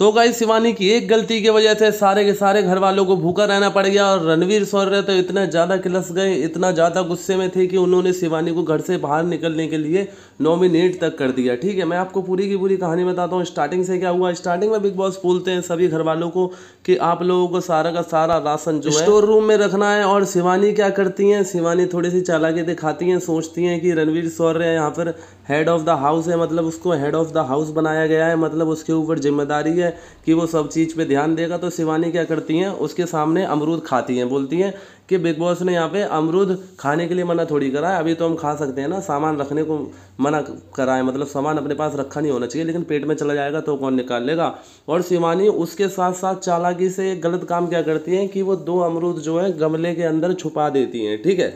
तो गाई शिवानी की एक गलती की वजह से सारे के सारे घर वालों को भूखा रहना पड़ गया और रणवीर सौर्य तो इतना ज़्यादा किलस गए इतना ज़्यादा गुस्से में थे कि उन्होंने शिवानी को घर से बाहर निकलने के लिए नॉमिनेट तक कर दिया ठीक है मैं आपको पूरी की पूरी कहानी बताता हूँ स्टार्टिंग से क्या हुआ स्टार्टिंग में बिग बॉस बोलते हैं सभी घर वालों को कि आप लोगों को सारा का सारा राशन जो है स्टोर रूम में रखना है और शिवानी क्या करती हैं शिवानी थोड़ी सी चालाकी दिखाती हैं सोचती हैं कि रणवीर सौर्य यहाँ पर हेड ऑफ़ द हाउस है मतलब उसको हेड ऑफ़ द हाउस बनाया गया है मतलब उसके ऊपर जिम्मेदारी है है कि वो सब चीज़ पे ध्यान देगा तो शिवानी क्या करती हैं उसके सामने अमरूद खाती हैं बोलती हैं कि बिग बॉस ने यहाँ पे अमरूद खाने के लिए मना थोड़ी करा है अभी तो हम खा सकते हैं ना सामान रखने को मना करा है मतलब सामान अपने पास रखा नहीं होना चाहिए लेकिन पेट में चला जाएगा तो कौन निकाल लेगा और शिवानी उसके साथ साथ चालाकी से गलत काम क्या करती है कि वो दो अमरूद जो है गमले के अंदर छुपा देती हैं ठीक है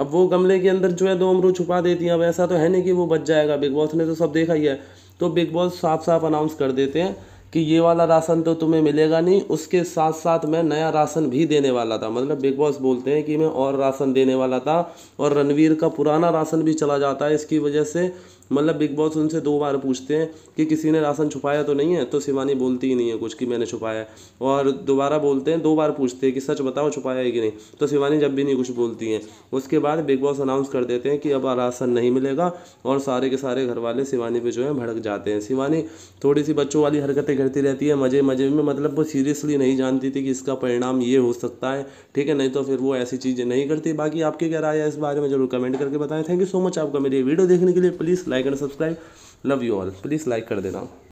अब वो गमले के अंदर जो है दो अमरूद छुपा देती हैं अब ऐसा तो है नहीं कि वो बच जाएगा बिग बॉस ने तो सब देखा ही है तो बिग बॉस साफ साफ अनाउंस कर देते हैं कि ये वाला राशन तो तुम्हें मिलेगा नहीं उसके साथ साथ मैं नया राशन भी देने वाला था मतलब बिग बॉस बोलते हैं कि मैं और राशन देने वाला था और रणवीर का पुराना राशन भी चला जाता है इसकी वजह से मतलब बिग बॉस उनसे दो बार पूछते हैं कि किसी ने राशन छुपाया तो नहीं है तो शिवानी बोलती ही नहीं है कुछ कि मैंने छुपाया और दोबारा बोलते हैं दो बार पूछते हैं कि सच बताओ छुपाया है कि नहीं तो शिवानी जब भी नहीं कुछ बोलती हैं उसके बाद बिग बॉस अनाउंस कर देते हैं कि अब राशन नहीं मिलेगा और सारे के सारे घर वाले शिवानी पर जो है भड़क जाते हैं शिवानी थोड़ी सी बच्चों वाली हरकतें करती रहती है मज़े मज़े में मतलब वो सीरियसली नहीं जानती थी कि इसका परिणाम ये हो सकता है ठीक है नहीं तो फिर वो ऐसी चीज़ें नहीं करती बाकी आपकी क्या राय है इस बारे में जरूर कमेंट करके बताएं थैंक यू सो मच आपका मेरी वीडियो देखने के लिए please like like and subscribe love you all please like कर देना